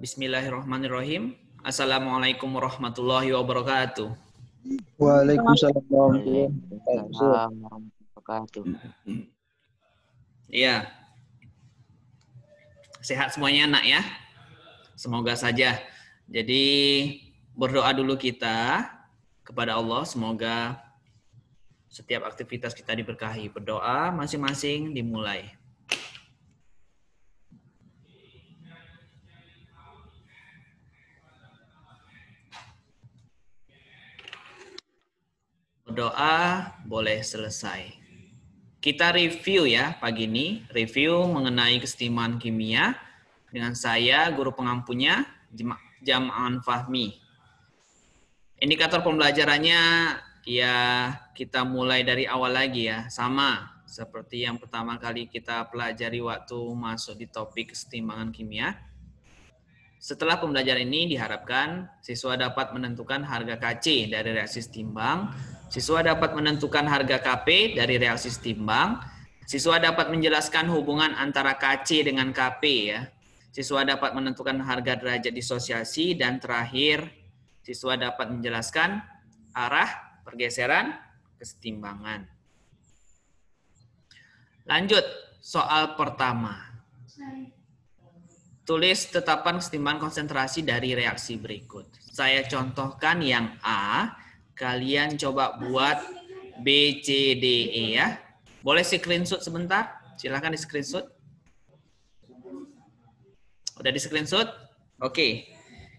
Bismillahirrahmanirrahim. Assalamualaikum warahmatullahi wabarakatuh. Waalaikumsalam warahmatullahi wabarakatuh. Iya. Sehat semuanya anak ya. Semoga saja. Jadi berdoa dulu kita kepada Allah semoga setiap aktivitas kita diberkahi. Berdoa masing-masing dimulai. Doa boleh selesai. Kita review ya pagi ini, review mengenai kesetimbangan kimia dengan saya guru pengampunya Jam'an Fahmi. Indikator pembelajarannya ya kita mulai dari awal lagi ya, sama seperti yang pertama kali kita pelajari waktu masuk di topik kesetimbangan kimia. Setelah pembelajaran ini diharapkan siswa dapat menentukan harga KC dari reaksi setimbang Siswa dapat menentukan harga KP dari reaksi setimbang. Siswa dapat menjelaskan hubungan antara KC dengan KP ya. Siswa dapat menentukan harga derajat disosiasi dan terakhir siswa dapat menjelaskan arah pergeseran kesetimbangan. Lanjut soal pertama. Tulis tetapan kesetimbangan konsentrasi dari reaksi berikut. Saya contohkan yang A kalian coba buat B, C, D, E ya. Boleh screenshot sebentar? Silahkan di screenshot. Udah di screenshot? Oke.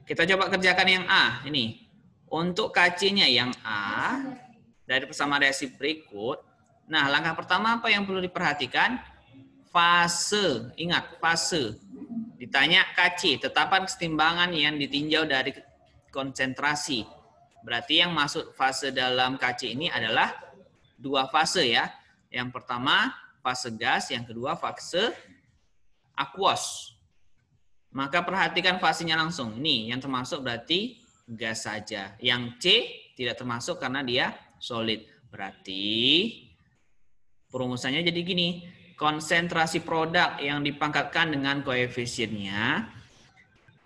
Kita coba kerjakan yang A. Ini. Untuk KC-nya yang A, dari persamaan reaksi berikut. Nah, langkah pertama apa yang perlu diperhatikan? Fase. Ingat, fase. Ditanya KC, tetapan kesetimbangan yang ditinjau dari konsentrasi Berarti yang masuk fase dalam KC ini adalah dua fase ya. Yang pertama fase gas, yang kedua fase aquos. Maka perhatikan fasenya langsung. Nih yang termasuk berarti gas saja. Yang C tidak termasuk karena dia solid. Berarti perumusannya jadi gini. Konsentrasi produk yang dipangkatkan dengan koefisiennya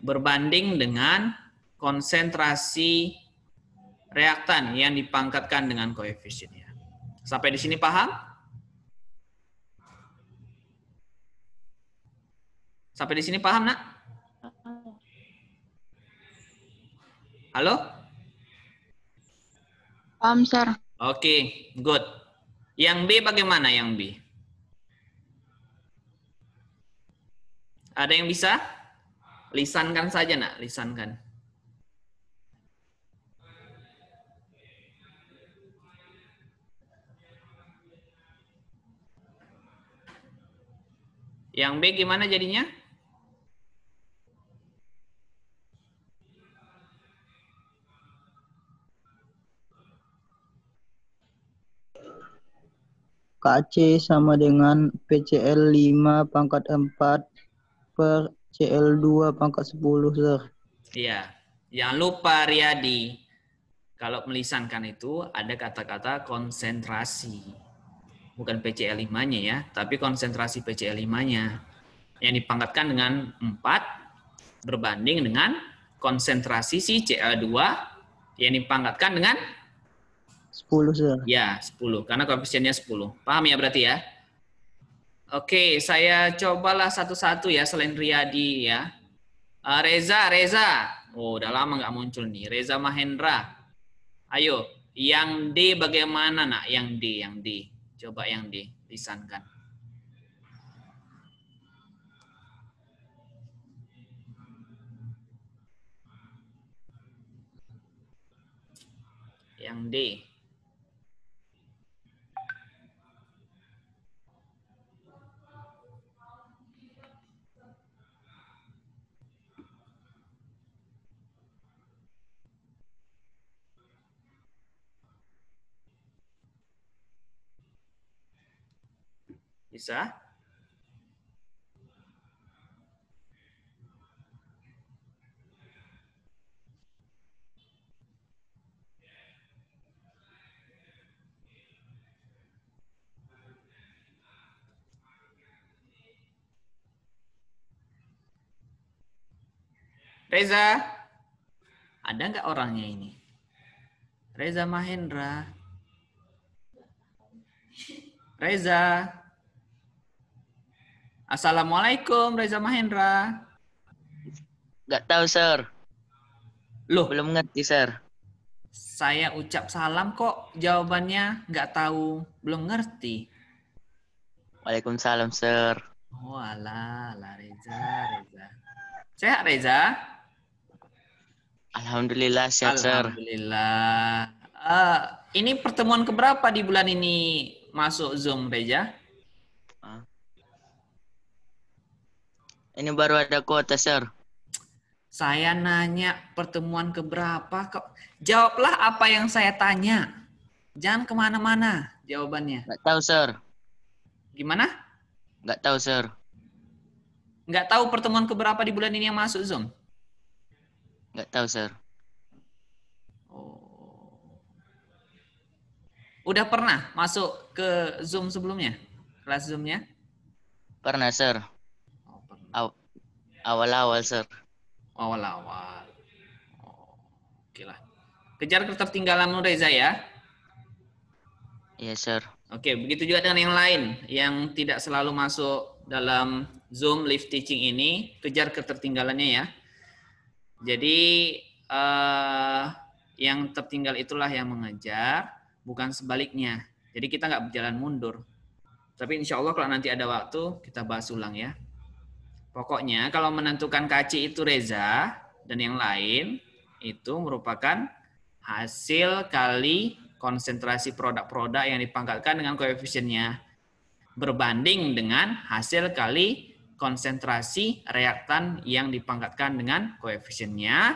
berbanding dengan konsentrasi reaktan yang dipangkatkan dengan koefisiennya. Sampai di sini paham? Sampai di sini paham, Nak? Halo? Paham, Sir. Oke, okay, good. Yang B bagaimana yang B? Ada yang bisa? Lisankan saja, Nak. Lisankan. Yang B gimana jadinya? KC sama dengan PCL 5 pangkat 4 per CL2 pangkat 10, Sir. Iya. Jangan lupa, Riyadi. Kalau melisankan itu, ada kata-kata konsentrasi bukan PCL5-nya ya, tapi konsentrasi PCL5-nya yang dipangkatkan dengan 4 berbanding dengan konsentrasi si CL2 yang dipangkatkan dengan 10 sudah. Ya, 10 karena koefisiennya 10. Paham ya berarti ya? Oke, saya cobalah satu-satu ya selain Riyadi ya. Eh, Reza, Reza. Oh, udah lama nggak muncul nih. Reza Mahendra. Ayo, yang D bagaimana nak? Yang D, yang D. Coba yang dilisankan. Yang D. Bisa? Reza, ada nggak orangnya ini? Reza Mahendra. Reza. Assalamualaikum Reza Mahendra. Gak tahu, Sir. Loh, belum ngerti, Sir. Saya ucap salam kok jawabannya gak tahu, belum ngerti. Waalaikumsalam, Sir. Walah, oh, Reza, Reza. Sehat, Reza? Alhamdulillah, sehat, Sir. Alhamdulillah. Uh, ini pertemuan keberapa di bulan ini masuk Zoom, Reza? Ini baru ada kuota, Sir. Saya nanya pertemuan keberapa kok. Jawablah apa yang saya tanya. Jangan kemana-mana jawabannya. Nggak tahu, Sir. Gimana? Nggak tahu, Sir. Nggak tahu pertemuan keberapa di bulan ini yang masuk, Zoom? Nggak tahu, Sir. Oh. Udah pernah masuk ke Zoom sebelumnya? Kelas Zoom-nya? Pernah, Sir. Awal-awal, Sir. Awal-awal. Oke lah. Kejar ketertinggalanmu, Reza, ya. Iya, yes, Sir. Oke, begitu juga dengan yang lain yang tidak selalu masuk dalam Zoom live teaching ini. Kejar ketertinggalannya ya. Jadi, uh, yang tertinggal itulah yang mengejar, bukan sebaliknya. Jadi kita nggak berjalan mundur. Tapi insya Allah kalau nanti ada waktu, kita bahas ulang ya. Pokoknya kalau menentukan KC itu Reza dan yang lain itu merupakan hasil kali konsentrasi produk-produk yang dipangkatkan dengan koefisiennya berbanding dengan hasil kali konsentrasi reaktan yang dipangkatkan dengan koefisiennya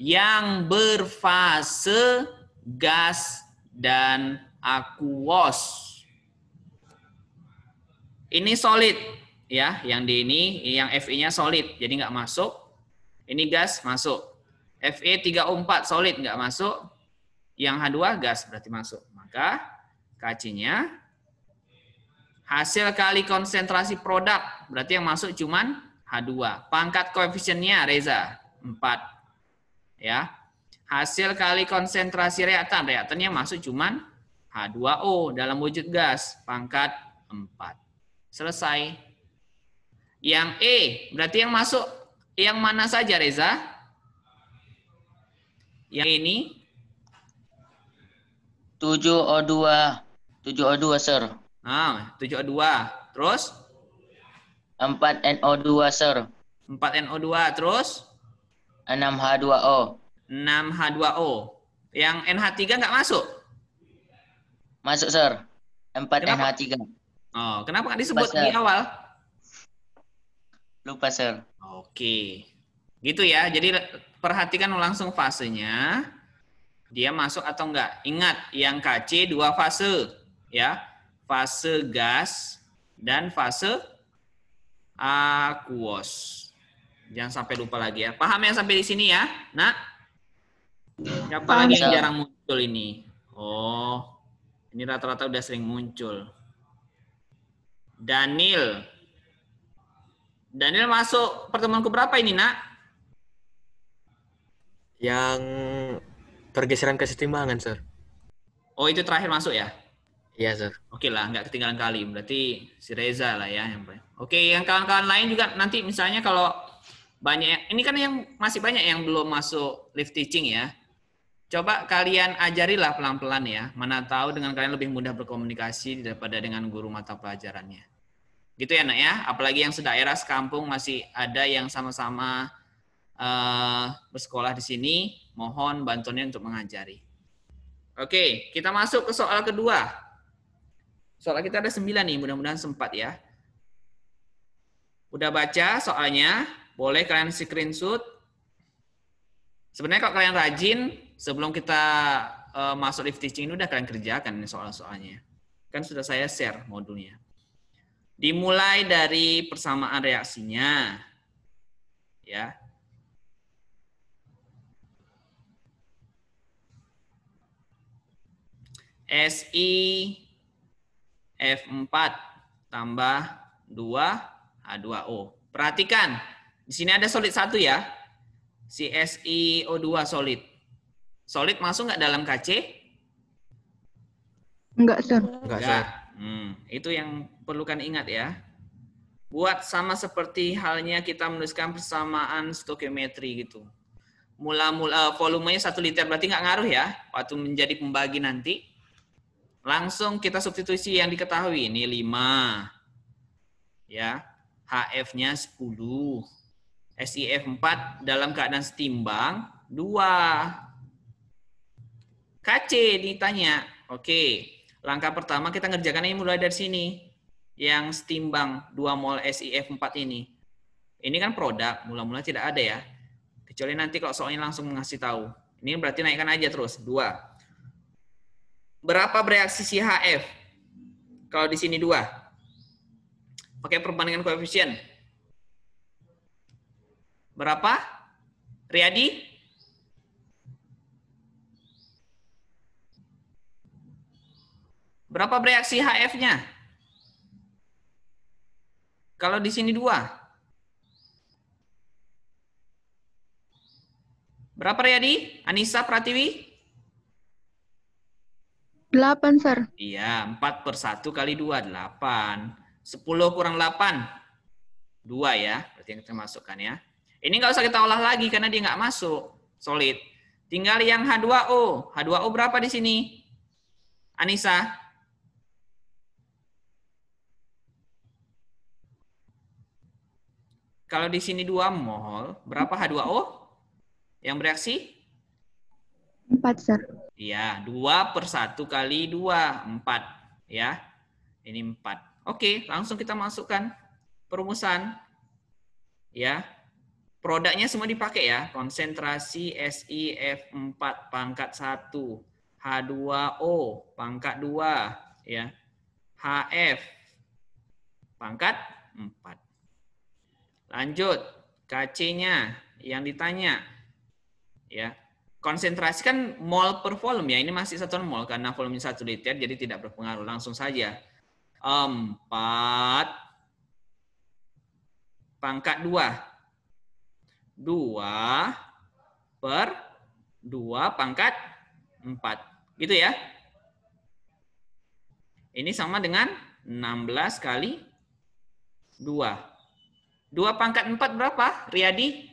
yang berfase gas dan aquos. Ini solid, ya yang di ini yang Fe-nya solid jadi nggak masuk ini gas masuk Fe 34 solid nggak masuk yang H2 gas berarti masuk maka KC-nya hasil kali konsentrasi produk berarti yang masuk cuman H2 pangkat koefisiennya Reza 4 ya hasil kali konsentrasi reaktan reaktannya masuk cuman H2O dalam wujud gas pangkat 4 selesai yang E, berarti yang masuk yang mana saja Reza? Yang ini? 7O2. 7O2, Sir. Ah, 7O2. Terus? 4NO2, Sir. 4NO2, terus? 6H2O. 6H2O. Yang NH3 nggak masuk? Masuk, Sir. 4 NH3. Oh, kenapa nggak disebut Pasal. di awal? Lupa, Sir. Oke. Gitu ya. Jadi perhatikan langsung fasenya. Dia masuk atau enggak. Ingat, yang KC dua fase. ya Fase gas dan fase aquos. Jangan sampai lupa lagi ya. Paham yang sampai di sini ya, nak? Siapa lagi yang jarang muncul ini? Oh, ini rata-rata udah sering muncul. Daniel, Daniel masuk pertemuan ke berapa ini, Nak? Yang pergeseran kesetimbangan, Sir. Oh, itu terakhir masuk ya? Iya, Sir. Oke lah, nggak ketinggalan kali. Berarti si Reza lah ya. Yang... Oke, yang kawan-kawan lain juga nanti misalnya kalau banyak, ini kan yang masih banyak yang belum masuk lift teaching ya. Coba kalian ajarilah pelan-pelan ya, mana tahu dengan kalian lebih mudah berkomunikasi daripada dengan guru mata pelajarannya. Gitu ya, Nak ya. Apalagi yang sedaerah sekampung masih ada yang sama-sama uh, bersekolah di sini, mohon bantuannya untuk mengajari. Oke, kita masuk ke soal kedua. Soal kita ada sembilan nih, mudah-mudahan sempat ya. Udah baca soalnya, boleh kalian screenshot. Sebenarnya kalau kalian rajin, sebelum kita uh, masuk live teaching ini udah kalian kerjakan soal-soalnya. Kan sudah saya share modulnya. Dimulai dari persamaan reaksinya. Ya. SI F4 tambah 2 H2O. Perhatikan, di sini ada solid satu ya. Si SiO2 solid. Solid masuk nggak dalam KC? Enggak, Sir. Enggak, Sir. Hmm, itu yang perlukan ingat ya. Buat sama seperti halnya kita menuliskan persamaan stokiometri gitu. Mula-mula eh, volumenya satu liter berarti nggak ngaruh ya waktu menjadi pembagi nanti. Langsung kita substitusi yang diketahui ini 5. Ya. HF-nya 10. SIF 4 dalam keadaan setimbang 2. KC ditanya. Oke, langkah pertama kita ngerjakan ini mulai dari sini yang setimbang dua mol SIF 4 ini? Ini kan produk, mula-mula tidak ada ya. Kecuali nanti kalau soalnya langsung ngasih tahu. Ini berarti naikkan aja terus. Dua. Berapa bereaksi si HF? Kalau di sini dua. Pakai perbandingan koefisien. Berapa? Riyadi? Berapa bereaksi HF-nya? Kalau di sini dua. Berapa ya di? Anissa Pratiwi? 8, Sir. Iya, 4 per 1 kali 2, 8. 10 kurang 8, 2 ya. Berarti yang kita masukkan ya. Ini nggak usah kita olah lagi karena dia nggak masuk. Solid. Tinggal yang H2O. H2O berapa di sini? Anissa? Kalau di sini 2 mol, berapa H2O yang bereaksi? 4, Sir. Iya, 2 per 1 kali 2, 4. Ya, ini 4. Oke, langsung kita masukkan perumusan. Ya, produknya semua dipakai ya. Konsentrasi SiF4 pangkat 1, H2O pangkat 2, ya. HF pangkat 4. Lanjut, KC-nya yang ditanya. Ya. Konsentrasikan mol per volume ya. Ini masih satuan mol karena volume 1 liter jadi tidak berpengaruh langsung saja. 4 pangkat 2. 2 per 2 pangkat 4. Gitu ya. Ini sama dengan 16 kali 2. 2 pangkat 4 berapa, Riyadi?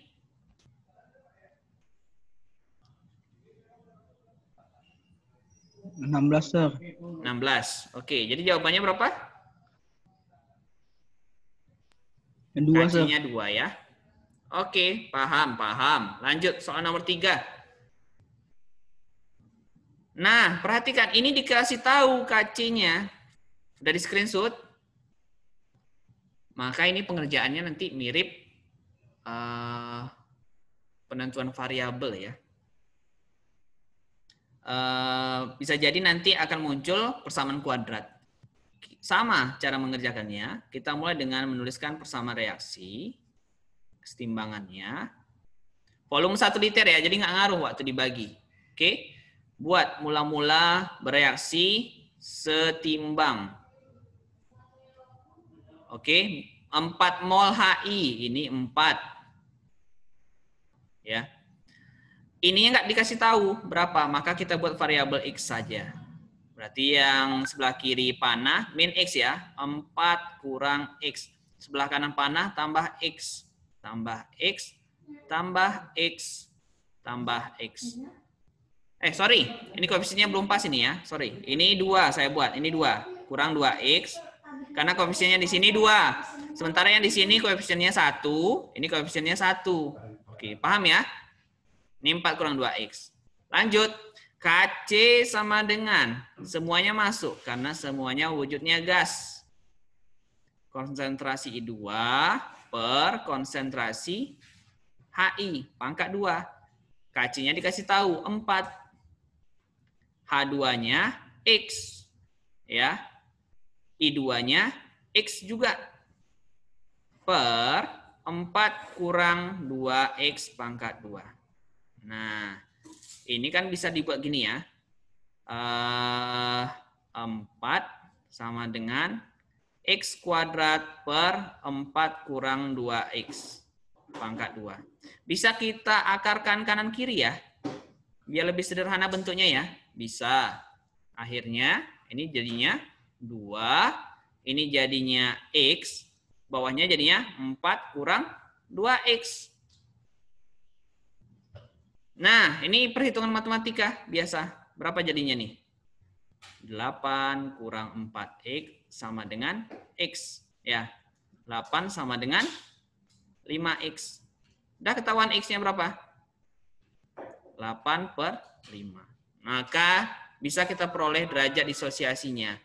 Enam belas, Sir. Enam belas. Oke, jadi jawabannya berapa? dua, Sir. dua ya. Oke, paham, paham. Lanjut, soal nomor tiga. Nah, perhatikan. Ini dikasih tahu kacinya dari screenshot? Maka ini pengerjaannya nanti mirip uh, penentuan variabel ya. Uh, bisa jadi nanti akan muncul persamaan kuadrat. Sama cara mengerjakannya, kita mulai dengan menuliskan persamaan reaksi, kesetimbangannya. Volume satu liter ya, jadi nggak ngaruh waktu dibagi. Oke, buat mula-mula bereaksi setimbang Oke, okay? 4 mol HI ini 4. Ya. Ini enggak dikasih tahu berapa, maka kita buat variabel X saja. Berarti yang sebelah kiri panah min X ya, 4 kurang X. Sebelah kanan panah tambah X, tambah X, tambah X, tambah X. Eh, sorry. Ini koefisiennya belum pas ini ya. Sorry. Ini dua saya buat. Ini dua Kurang 2X. Karena koefisiennya di sini dua. Sementara yang di sini koefisiennya satu, ini koefisiennya satu. Oke, paham ya? Ini 4 kurang 2X. Lanjut. KC sama dengan. Semuanya masuk. Karena semuanya wujudnya gas. Konsentrasi I2 per konsentrasi HI. Pangkat 2. KC-nya dikasih tahu. 4. H2-nya X. Ya, I2-nya X juga per 4 kurang 2X pangkat 2. Nah, ini kan bisa dibuat gini ya. Uh, eh, 4 sama dengan X kuadrat per 4 kurang 2X pangkat 2. Bisa kita akarkan kanan kiri ya. Biar lebih sederhana bentuknya ya. Bisa. Akhirnya ini jadinya 2. Ini jadinya X. Bawahnya jadinya 4 kurang 2X. Nah, ini perhitungan matematika biasa. Berapa jadinya nih? 8 kurang 4X sama dengan X. Ya, 8 sama dengan 5X. Udah ketahuan X-nya berapa? 8 per 5. Maka bisa kita peroleh derajat disosiasinya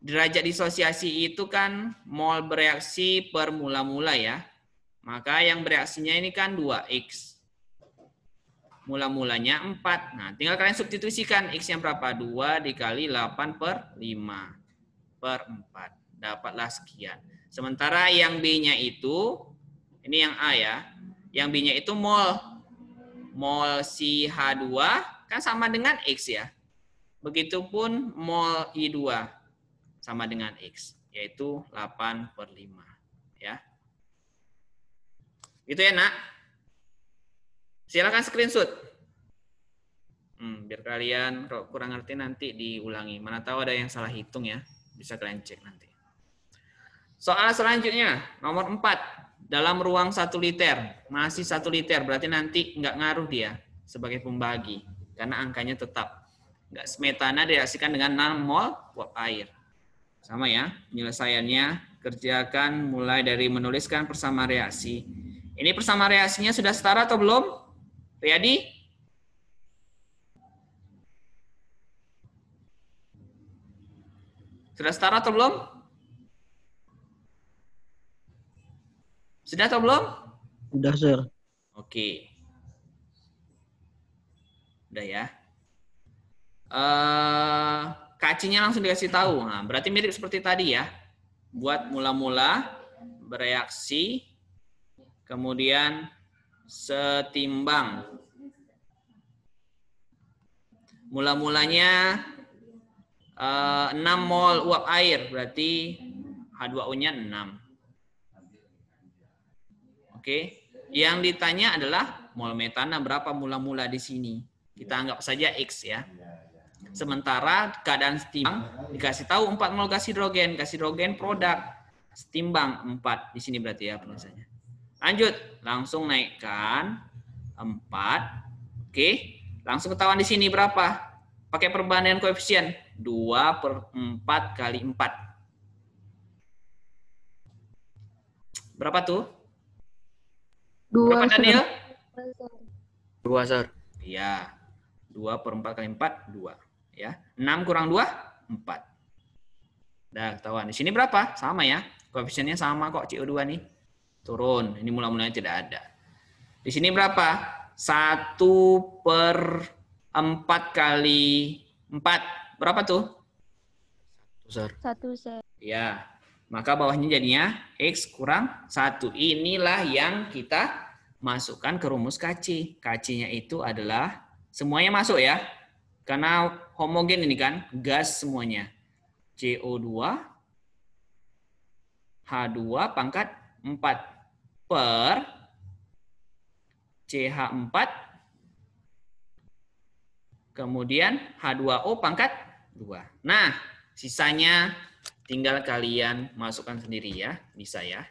derajat disosiasi itu kan mol bereaksi per mula-mula ya. Maka yang bereaksinya ini kan 2X. Mula-mulanya 4. Nah, tinggal kalian substitusikan X yang berapa? 2 dikali 8 per 5 per 4. Dapatlah sekian. Sementara yang B-nya itu, ini yang A ya. Yang B-nya itu mol. Mol si H2 kan sama dengan X ya. Begitupun mol I2 sama dengan X, yaitu 8 per 5. Ya. Itu ya, nak. Silakan screenshot. Hmm, biar kalian kurang ngerti nanti diulangi. Mana tahu ada yang salah hitung ya. Bisa kalian cek nanti. Soal selanjutnya, nomor 4. Dalam ruang 1 liter. Masih 1 liter, berarti nanti nggak ngaruh dia sebagai pembagi. Karena angkanya tetap. Nggak smetana direaksikan dengan 6 mol buat air. Sama ya, penyelesaiannya kerjakan mulai dari menuliskan persamaan reaksi. Ini persamaan reaksinya sudah setara atau belum? Riyadi? Sudah setara atau belum? Sudah atau belum? Sudah, Sir. Oke. sudah ya. Uh, kacinya langsung dikasih tahu. Nah, berarti mirip seperti tadi ya. Buat mula-mula bereaksi kemudian setimbang. Mula-mulanya eh, 6 mol uap air, berarti H2O-nya 6. Oke. Yang ditanya adalah mol metana berapa mula-mula di sini. Kita anggap saja X ya. Sementara keadaan setimbang dikasih tahu empat mol gas hidrogen, gas hidrogen produk setimbang empat di sini berarti ya penulisannya. Lanjut, langsung naikkan empat, Oke, langsung ketahuan di sini berapa? Pakai perbandingan koefisien dua per empat kali empat. Berapa tuh? 2 berapa Daniel? 2 Sir. Iya. dua per empat kali empat dua ya. 6 kurang 2 4. Nah, ketahuan. Di sini berapa? Sama ya. Koefisiennya sama kok CO2 nih. Turun. Ini mula-mulanya tidak ada. Di sini berapa? 1 per 4 kali 4. Berapa tuh? 1 ser. 1 ser. Ya. Maka bawahnya jadinya X kurang 1. Inilah yang kita masukkan ke rumus KC. KC-nya itu adalah semuanya masuk ya. Karena homogen ini kan gas semuanya. CO2 H2 pangkat 4 per CH4 kemudian H2O pangkat 2. Nah, sisanya tinggal kalian masukkan sendiri ya, bisa ya.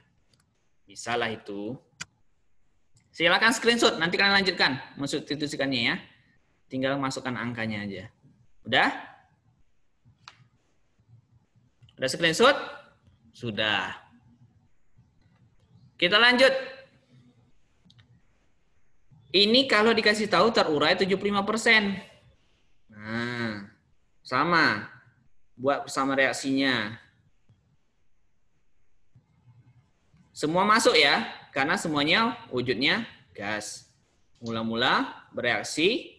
Bisa lah itu. Silakan screenshot, nanti kalian lanjutkan titusikannya ya. Tinggal masukkan angkanya aja. Udah? Udah screenshot? Sudah. Kita lanjut. Ini kalau dikasih tahu terurai 75%. Nah, sama. Buat sama reaksinya. Semua masuk ya, karena semuanya wujudnya gas. Mula-mula bereaksi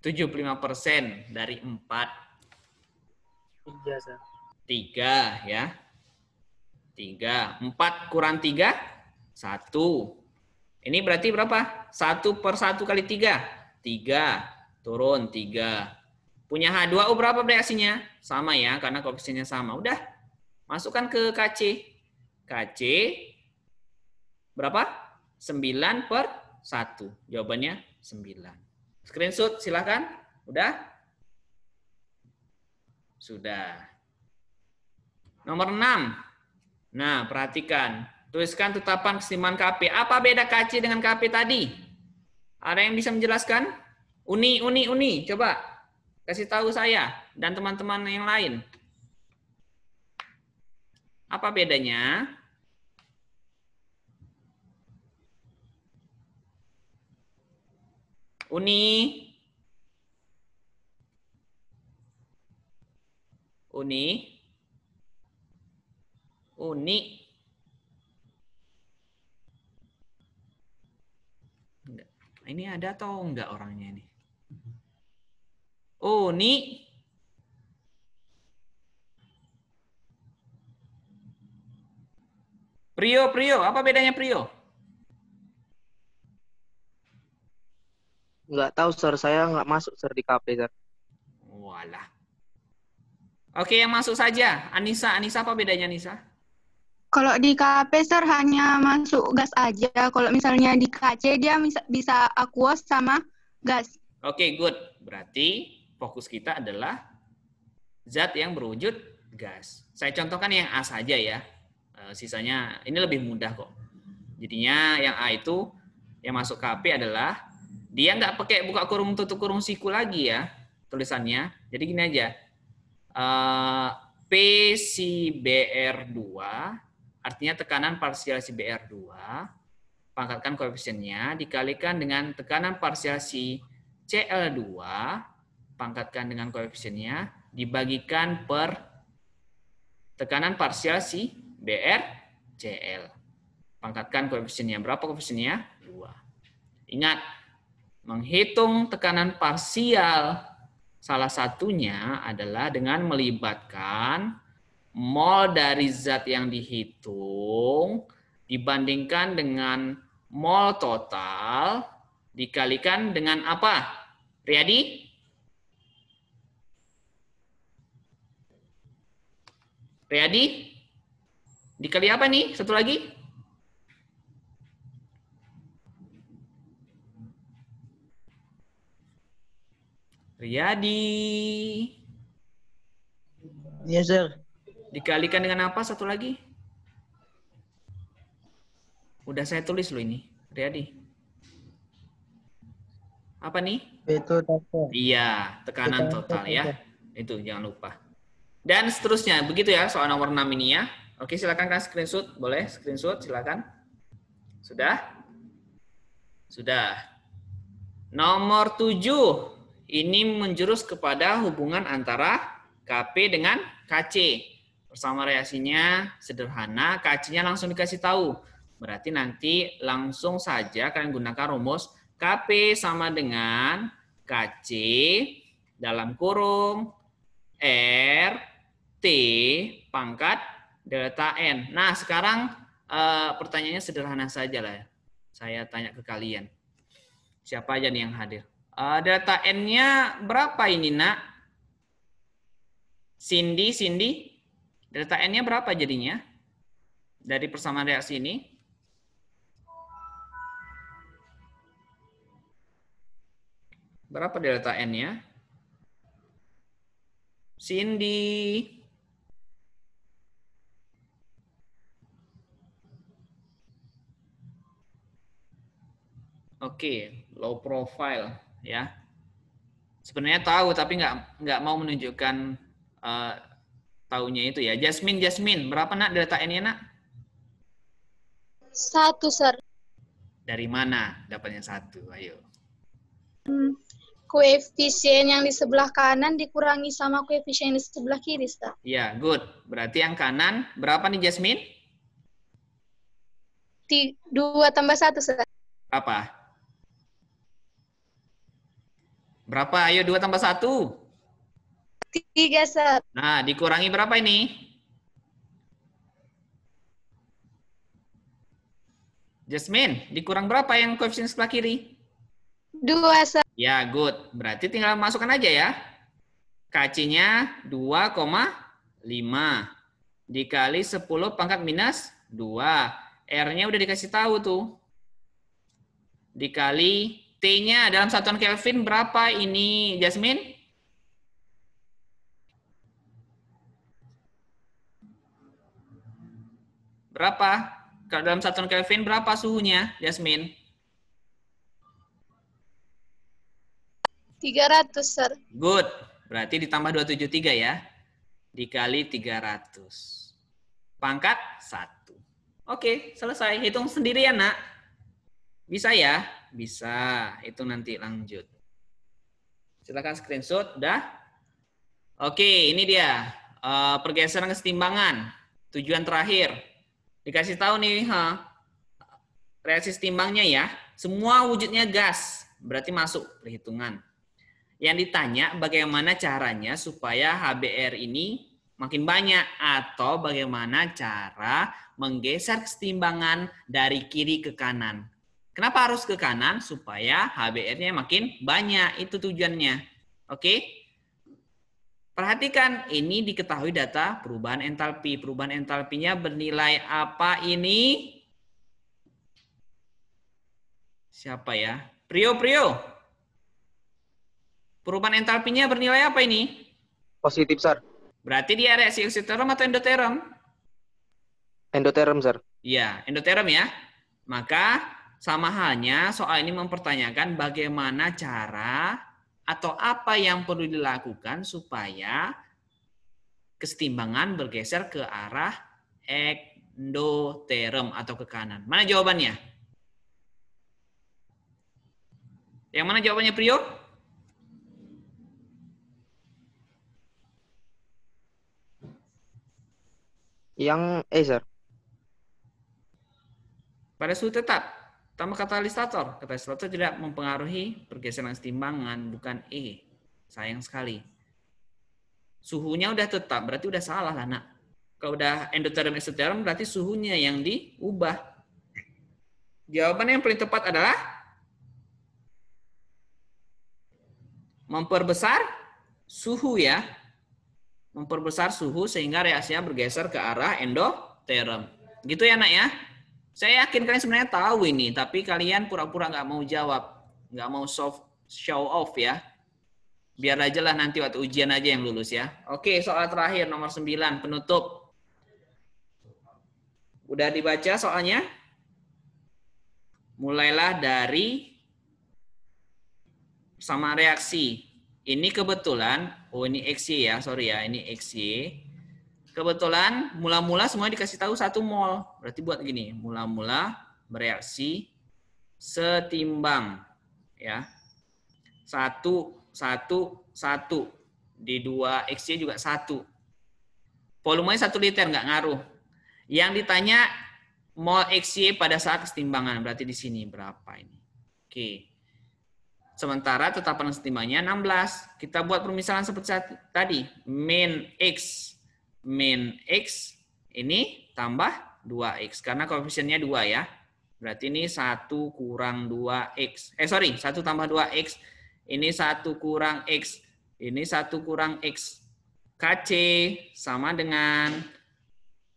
75% dari 4. 3, Sir. 3, ya. 3. 4 kurang 3? 1. Ini berarti berapa? 1 per 1 kali 3? 3. Turun 3. Punya H2O berapa reaksinya? Sama ya, karena koefisiennya sama. Udah, masukkan ke KC. KC berapa? 9 per 1. Jawabannya 9. Screenshot silahkan. Udah? Sudah. Nomor 6. Nah, perhatikan. Tuliskan tetapan kesimpulan KP. Apa beda KC dengan KP tadi? Ada yang bisa menjelaskan? Uni, uni, uni. Coba kasih tahu saya dan teman-teman yang lain. Apa bedanya? Uni. Uni. Uni. Ini ada atau enggak orangnya ini? Uni. Prio, Prio. Apa bedanya Prio? Nggak tahu, sir. Saya nggak masuk, sir, di KP, sir. Walah. Oke, yang masuk saja. Anissa, Anissa apa bedanya, Anissa? Kalau di KP, sir, hanya masuk gas aja. Kalau misalnya di KC, dia bisa aquos sama gas. Oke, good. Berarti fokus kita adalah zat yang berwujud gas. Saya contohkan yang A saja ya. Eh, sisanya ini lebih mudah kok. Jadinya yang A itu yang masuk KP adalah dia nggak pakai buka kurung tutup kurung siku lagi ya tulisannya. Jadi gini aja. Uh, eh, PCBR2 artinya tekanan parsial CBR2 pangkatkan koefisiennya dikalikan dengan tekanan parsial si CL2 pangkatkan dengan koefisiennya dibagikan per tekanan parsial si BR CL pangkatkan koefisiennya berapa koefisiennya 2 ingat Menghitung tekanan parsial salah satunya adalah dengan melibatkan mol dari zat yang dihitung dibandingkan dengan mol total dikalikan dengan apa? Riyadi? Riyadi? Dikali apa nih? Satu lagi? Riyadi. Yes, sir. Dikalikan dengan apa satu lagi? Udah saya tulis loh ini, Riyadi. Apa nih? Itu total. Iya, tekanan total, total ya. Itu jangan lupa. Dan seterusnya, begitu ya soal nomor 6 ini ya. Oke, silakan kan screenshot, boleh screenshot silakan. Sudah? Sudah. Nomor 7. Ini menjurus kepada hubungan antara KP dengan KC. Bersama reaksinya sederhana, KC-nya langsung dikasih tahu. Berarti nanti langsung saja kalian gunakan rumus KP sama dengan KC dalam kurung R T pangkat delta N. Nah, sekarang e, pertanyaannya sederhana saja lah. Saya tanya ke kalian. Siapa aja nih yang hadir? Uh, eh, delta N-nya berapa ini, nak? Cindy, Cindy. data N-nya berapa jadinya? Dari persamaan reaksi ini. Berapa data N-nya? Cindy. Oke, okay, low profile ya sebenarnya tahu tapi nggak nggak mau menunjukkan uh, taunya itu ya Jasmine Jasmine berapa nak data ini nak satu sir dari mana dapatnya satu ayo hmm, koefisien yang di sebelah kanan dikurangi sama koefisien yang di sebelah kiri sir ya good berarti yang kanan berapa nih Jasmine dua tambah satu sir apa Berapa? Ayo 2 tambah 1. 3, Sir. Nah, dikurangi berapa ini? Jasmine, dikurang berapa yang koefisien sebelah kiri? 2, Sir. Ya, good. Berarti tinggal masukkan aja ya. KC-nya 2,5. Dikali 10 pangkat minus 2. R-nya udah dikasih tahu tuh. Dikali T-nya dalam satuan Kelvin berapa ini, Jasmine? Berapa? Kalau dalam satuan Kelvin berapa suhunya, Jasmine? 300, Sir. Good. Berarti ditambah 273 ya. Dikali 300. Pangkat 1. Oke, selesai. Hitung sendirian, nak. Bisa ya? Bisa. Itu nanti lanjut. Silakan screenshot. Udah? Oke, ini dia. Eh, pergeseran kesetimbangan. Tujuan terakhir. Dikasih tahu nih, huh? reaksi setimbangnya ya. Semua wujudnya gas. Berarti masuk perhitungan. Yang ditanya bagaimana caranya supaya HBR ini makin banyak atau bagaimana cara menggeser kesetimbangan dari kiri ke kanan. Kenapa harus ke kanan? Supaya HBR-nya makin banyak. Itu tujuannya. Oke? Perhatikan, ini diketahui data perubahan entalpi. Perubahan entalpinya bernilai apa ini? Siapa ya? Prio, Prio. Perubahan entalpinya bernilai apa ini? Positif, Sir. Berarti dia reaksi eksiterm atau endoterm? Endoterm, Sir. Iya, endoterm ya. Maka sama halnya soal ini mempertanyakan bagaimana cara atau apa yang perlu dilakukan supaya kesetimbangan bergeser ke arah endoterm atau ke kanan. Mana jawabannya? Yang mana jawabannya Priyo? Yang Acer? Pada suhu tetap. Pertama katalisator. Katalisator tidak mempengaruhi pergeseran setimbangan, bukan E. Sayang sekali. Suhunya udah tetap, berarti udah salah lah nak. Kalau udah endoterm eksoterm berarti suhunya yang diubah. Jawaban yang paling tepat adalah memperbesar suhu ya. Memperbesar suhu sehingga reaksinya bergeser ke arah endoterm. Gitu ya nak ya. Saya yakin kalian sebenarnya tahu ini, tapi kalian pura-pura nggak mau jawab, nggak mau soft show off ya. Biar aja lah nanti waktu ujian aja yang lulus ya. Oke, soal terakhir nomor 9, penutup. Udah dibaca soalnya? Mulailah dari sama reaksi. Ini kebetulan, oh ini XY ya, sorry ya, ini XY kebetulan mula-mula semua dikasih tahu satu mol. Berarti buat gini, mula-mula bereaksi setimbang ya. Satu, satu, satu. Di dua y juga satu. Volumenya satu liter, nggak ngaruh. Yang ditanya mol y pada saat kesetimbangan. Berarti di sini berapa ini? Oke. Sementara tetapan setimbangnya 16. Kita buat permisalan seperti tadi. Min X min X ini tambah 2X. Karena koefisiennya 2 ya. Berarti ini 1 kurang 2X. Eh sorry, 1 tambah 2X. Ini 1 kurang X. Ini 1 kurang X. KC sama dengan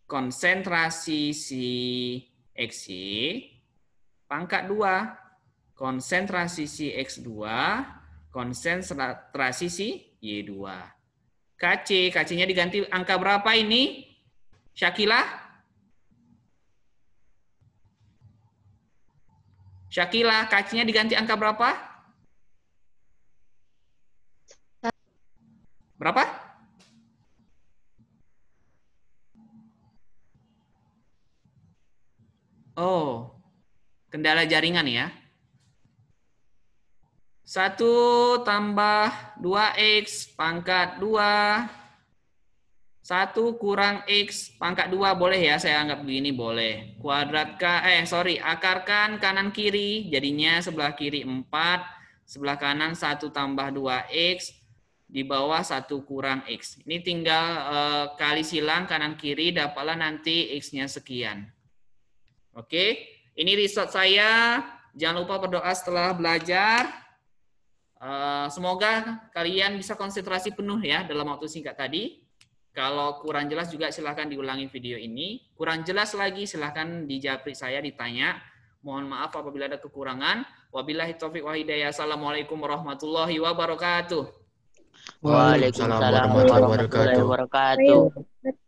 konsentrasi si XY pangkat 2. Konsentrasi si X2, konsentrasi si Y2. KC, KC-nya diganti angka berapa ini? Syakila? Syakila, KC-nya diganti angka berapa? Berapa? Oh, kendala jaringan ya. 1 tambah 2x pangkat 2. 1 kurang x pangkat 2 boleh ya saya anggap begini boleh. Kuadrat K, eh sorry, akarkan kanan kiri jadinya sebelah kiri 4, sebelah kanan 1 tambah 2x, di bawah 1 kurang x. Ini tinggal eh, kali silang kanan kiri dapatlah nanti x-nya sekian. Oke, ini result saya. Jangan lupa berdoa setelah belajar. Eh, semoga kalian bisa konsentrasi penuh ya dalam waktu singkat tadi. Kalau kurang jelas juga silahkan diulangi video ini. Kurang jelas lagi silahkan dijawab saya ditanya. Mohon maaf apabila ada kekurangan. Wabillahi taufiq wa hidayah. Assalamualaikum warahmatullahi wabarakatuh. Waalaikumsalam warahmatullahi wabarakatuh.